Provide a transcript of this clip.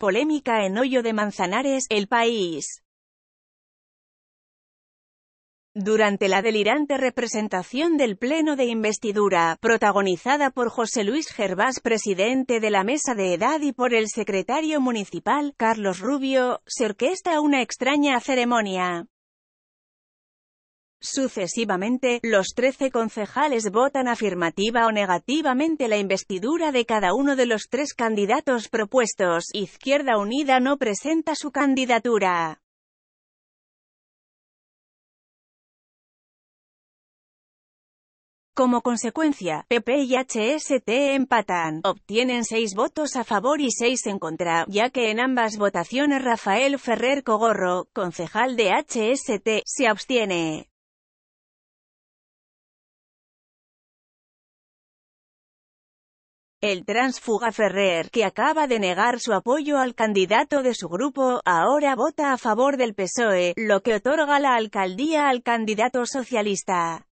Polémica en Hoyo de Manzanares, El País. Durante la delirante representación del Pleno de Investidura, protagonizada por José Luis Gervás, presidente de la Mesa de Edad y por el secretario municipal, Carlos Rubio, se orquesta una extraña ceremonia. Sucesivamente, los trece concejales votan afirmativa o negativamente la investidura de cada uno de los tres candidatos propuestos. Izquierda Unida no presenta su candidatura. Como consecuencia, PP y HST empatan, obtienen seis votos a favor y seis en contra, ya que en ambas votaciones Rafael Ferrer Cogorro, concejal de HST, se abstiene. El transfuga Ferrer, que acaba de negar su apoyo al candidato de su grupo, ahora vota a favor del PSOE, lo que otorga la alcaldía al candidato socialista.